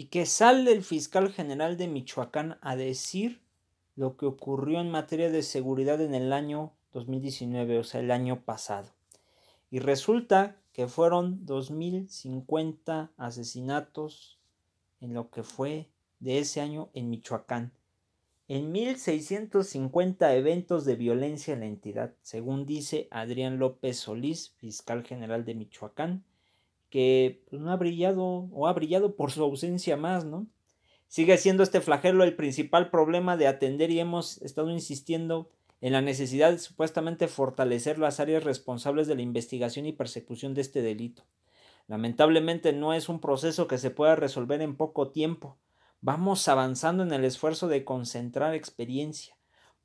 y que sale el fiscal general de Michoacán a decir lo que ocurrió en materia de seguridad en el año 2019, o sea, el año pasado. Y resulta que fueron 2.050 asesinatos en lo que fue de ese año en Michoacán. En 1.650 eventos de violencia en la entidad, según dice Adrián López Solís, fiscal general de Michoacán, que pues, no ha brillado o ha brillado por su ausencia más, ¿no? Sigue siendo este flagelo el principal problema de atender y hemos estado insistiendo en la necesidad de supuestamente fortalecer las áreas responsables de la investigación y persecución de este delito. Lamentablemente no es un proceso que se pueda resolver en poco tiempo. Vamos avanzando en el esfuerzo de concentrar experiencia.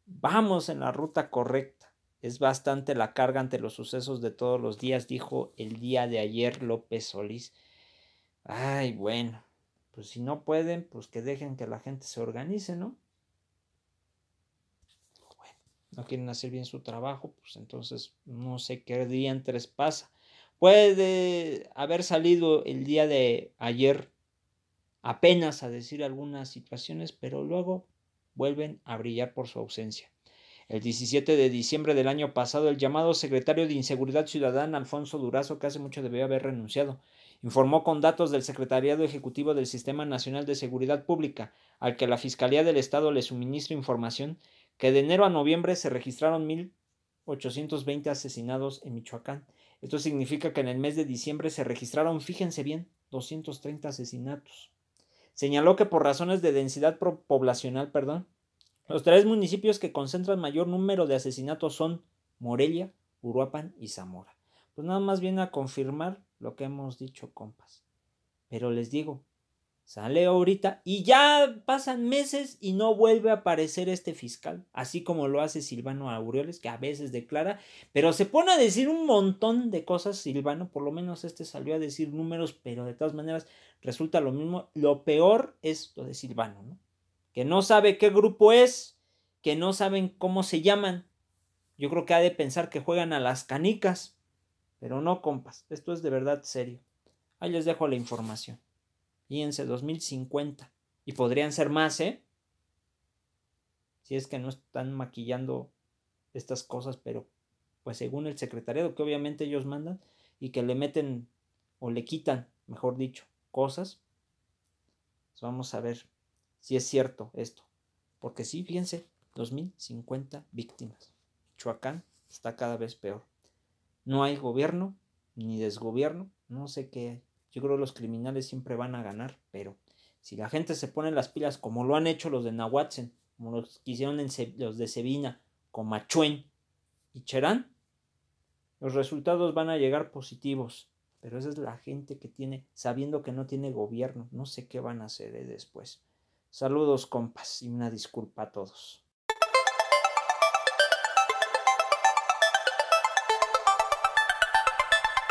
Vamos en la ruta correcta. Es bastante la carga ante los sucesos de todos los días, dijo el día de ayer López Solís. Ay, bueno, pues si no pueden, pues que dejen que la gente se organice, ¿no? no quieren hacer bien su trabajo, pues entonces no sé qué día entre pasa. Puede haber salido el día de ayer apenas a decir algunas situaciones, pero luego vuelven a brillar por su ausencia. El 17 de diciembre del año pasado, el llamado secretario de Inseguridad Ciudadana, Alfonso Durazo, que hace mucho debió haber renunciado, informó con datos del Secretariado Ejecutivo del Sistema Nacional de Seguridad Pública, al que la Fiscalía del Estado le suministra información, que de enero a noviembre se registraron 1.820 asesinados en Michoacán. Esto significa que en el mes de diciembre se registraron, fíjense bien, 230 asesinatos. Señaló que por razones de densidad poblacional, perdón, los tres municipios que concentran mayor número de asesinatos son Morelia, Uruapan y Zamora. Pues nada más viene a confirmar lo que hemos dicho, compas. Pero les digo, sale ahorita y ya pasan meses y no vuelve a aparecer este fiscal, así como lo hace Silvano Aureoles, que a veces declara, pero se pone a decir un montón de cosas Silvano, por lo menos este salió a decir números, pero de todas maneras resulta lo mismo, lo peor es lo de Silvano, ¿no? que no sabe qué grupo es, que no saben cómo se llaman. Yo creo que ha de pensar que juegan a las canicas. Pero no, compas, esto es de verdad serio. Ahí les dejo la información. Fíjense, 2050. Y podrían ser más, ¿eh? Si es que no están maquillando estas cosas, pero pues según el secretariado, que obviamente ellos mandan y que le meten o le quitan, mejor dicho, cosas. Pues, vamos a ver si es cierto esto. Porque sí, fíjense, 2.050 víctimas. Michoacán está cada vez peor. No hay gobierno ni desgobierno, no sé qué Yo creo que los criminales siempre van a ganar, pero si la gente se pone las pilas como lo han hecho los de Nahuatzen, como los hicieron los de con Comachuen y Cherán, los resultados van a llegar positivos. Pero esa es la gente que tiene, sabiendo que no tiene gobierno, no sé qué van a hacer eh, después. Saludos compas y una disculpa a todos.